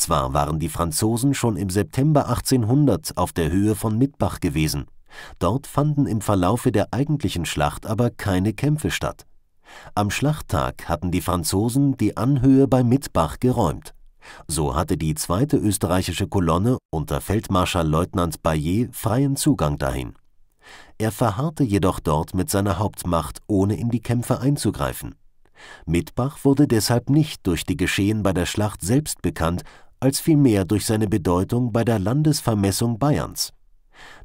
Zwar waren die Franzosen schon im September 1800 auf der Höhe von Mittbach gewesen, dort fanden im Verlaufe der eigentlichen Schlacht aber keine Kämpfe statt. Am Schlachttag hatten die Franzosen die Anhöhe bei Mittbach geräumt. So hatte die zweite österreichische Kolonne unter Feldmarschallleutnant Bayer freien Zugang dahin. Er verharrte jedoch dort mit seiner Hauptmacht, ohne in die Kämpfe einzugreifen. Mittbach wurde deshalb nicht durch die Geschehen bei der Schlacht selbst bekannt, als vielmehr durch seine Bedeutung bei der Landesvermessung Bayerns.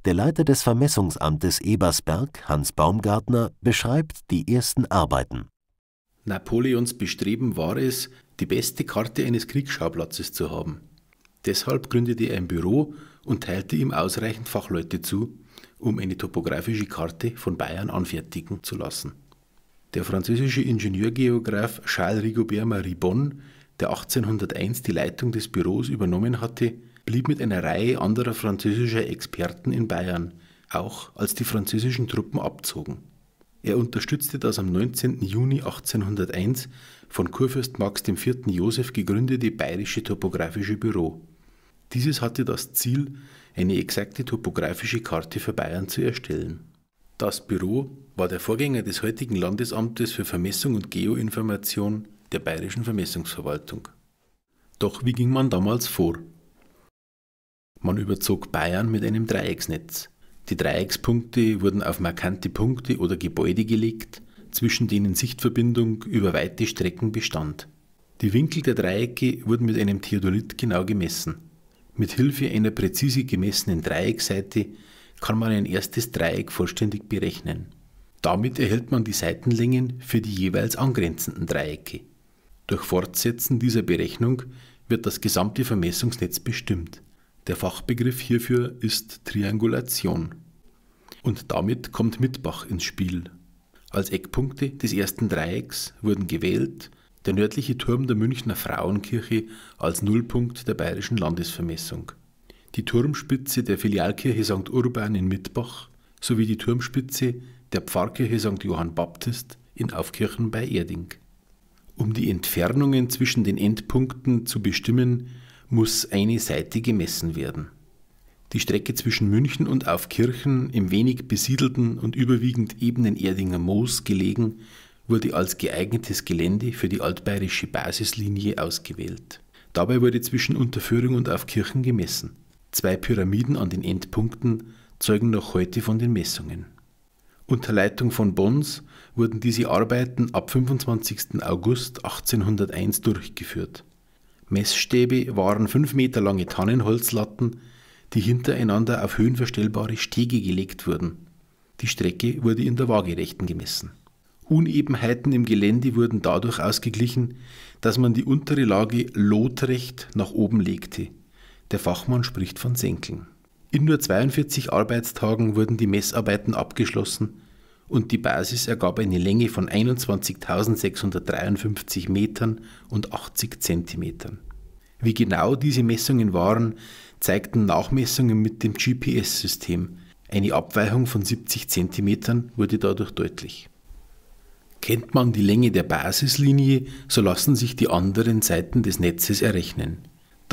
Der Leiter des Vermessungsamtes Ebersberg, Hans Baumgartner, beschreibt die ersten Arbeiten. Napoleons Bestreben war es, die beste Karte eines Kriegsschauplatzes zu haben. Deshalb gründete er ein Büro und teilte ihm ausreichend Fachleute zu, um eine topografische Karte von Bayern anfertigen zu lassen. Der französische Ingenieurgeograf Charles Rigobert Marie Bonn der 1801 die Leitung des Büros übernommen hatte, blieb mit einer Reihe anderer französischer Experten in Bayern, auch als die französischen Truppen abzogen. Er unterstützte das am 19. Juni 1801 von Kurfürst Max IV. Joseph gegründete Bayerische Topografische Büro. Dieses hatte das Ziel, eine exakte topografische Karte für Bayern zu erstellen. Das Büro war der Vorgänger des heutigen Landesamtes für Vermessung und Geoinformation der bayerischen Vermessungsverwaltung. Doch wie ging man damals vor? Man überzog Bayern mit einem Dreiecksnetz. Die Dreieckspunkte wurden auf markante Punkte oder Gebäude gelegt, zwischen denen Sichtverbindung über weite Strecken bestand. Die Winkel der Dreiecke wurden mit einem Theodolit genau gemessen. Mit Hilfe einer präzise gemessenen Dreieckseite kann man ein erstes Dreieck vollständig berechnen. Damit erhält man die Seitenlängen für die jeweils angrenzenden Dreiecke. Durch Fortsetzen dieser Berechnung wird das gesamte Vermessungsnetz bestimmt. Der Fachbegriff hierfür ist Triangulation. Und damit kommt Mittbach ins Spiel. Als Eckpunkte des ersten Dreiecks wurden gewählt der nördliche Turm der Münchner Frauenkirche als Nullpunkt der bayerischen Landesvermessung, die Turmspitze der Filialkirche St. Urban in Mittbach sowie die Turmspitze der Pfarrkirche St. Johann Baptist in Aufkirchen bei Erding. Um die Entfernungen zwischen den Endpunkten zu bestimmen, muss eine Seite gemessen werden. Die Strecke zwischen München und Aufkirchen im wenig besiedelten und überwiegend ebenen Erdinger Moos gelegen, wurde als geeignetes Gelände für die altbayerische Basislinie ausgewählt. Dabei wurde zwischen Unterführung und Aufkirchen gemessen. Zwei Pyramiden an den Endpunkten zeugen noch heute von den Messungen. Unter Leitung von Bons wurden diese Arbeiten ab 25. August 1801 durchgeführt. Messstäbe waren fünf Meter lange Tannenholzlatten, die hintereinander auf höhenverstellbare Stege gelegt wurden. Die Strecke wurde in der Waagerechten gemessen. Unebenheiten im Gelände wurden dadurch ausgeglichen, dass man die untere Lage lotrecht nach oben legte. Der Fachmann spricht von Senkeln. In nur 42 Arbeitstagen wurden die Messarbeiten abgeschlossen und die Basis ergab eine Länge von 21.653 Metern und 80 Zentimetern. Wie genau diese Messungen waren, zeigten Nachmessungen mit dem GPS-System. Eine Abweichung von 70 Zentimetern wurde dadurch deutlich. Kennt man die Länge der Basislinie, so lassen sich die anderen Seiten des Netzes errechnen.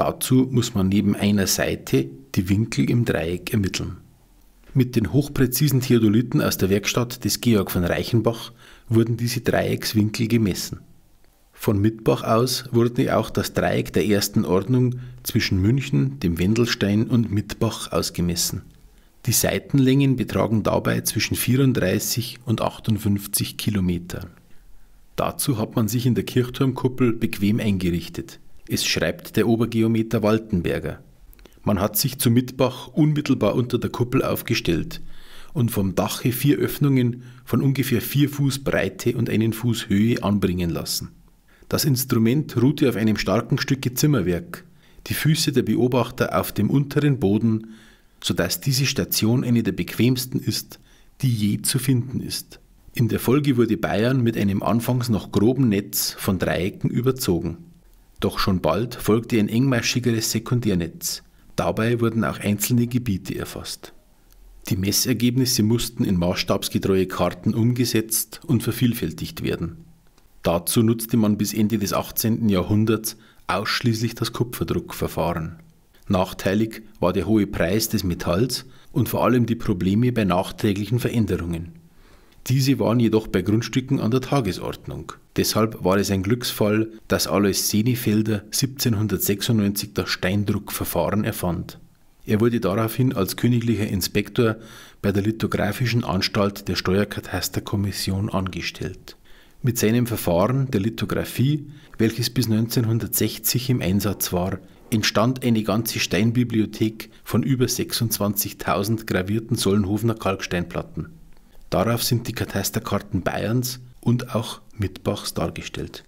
Dazu muss man neben einer Seite die Winkel im Dreieck ermitteln. Mit den hochpräzisen Theodoliten aus der Werkstatt des Georg von Reichenbach wurden diese Dreieckswinkel gemessen. Von Mittbach aus wurde auch das Dreieck der ersten Ordnung zwischen München, dem Wendelstein und Mittbach ausgemessen. Die Seitenlängen betragen dabei zwischen 34 und 58 Kilometer. Dazu hat man sich in der Kirchturmkuppel bequem eingerichtet. Es schreibt der Obergeometer Waltenberger. Man hat sich zu Mittbach unmittelbar unter der Kuppel aufgestellt und vom Dache vier Öffnungen von ungefähr vier Fuß Breite und einen Fuß Höhe anbringen lassen. Das Instrument ruhte auf einem starken Stücke Zimmerwerk, die Füße der Beobachter auf dem unteren Boden, sodass diese Station eine der bequemsten ist, die je zu finden ist. In der Folge wurde Bayern mit einem anfangs noch groben Netz von Dreiecken überzogen. Doch schon bald folgte ein engmaschigeres Sekundärnetz. Dabei wurden auch einzelne Gebiete erfasst. Die Messergebnisse mussten in maßstabsgetreue Karten umgesetzt und vervielfältigt werden. Dazu nutzte man bis Ende des 18. Jahrhunderts ausschließlich das Kupferdruckverfahren. Nachteilig war der hohe Preis des Metalls und vor allem die Probleme bei nachträglichen Veränderungen. Diese waren jedoch bei Grundstücken an der Tagesordnung. Deshalb war es ein Glücksfall, dass Alois Senefelder 1796 das Steindruckverfahren erfand. Er wurde daraufhin als königlicher Inspektor bei der Lithographischen Anstalt der Steuerkatasterkommission angestellt. Mit seinem Verfahren der Lithographie, welches bis 1960 im Einsatz war, entstand eine ganze Steinbibliothek von über 26.000 gravierten Sollenhofener Kalksteinplatten. Darauf sind die Katasterkarten Bayerns und auch Mittbachs dargestellt.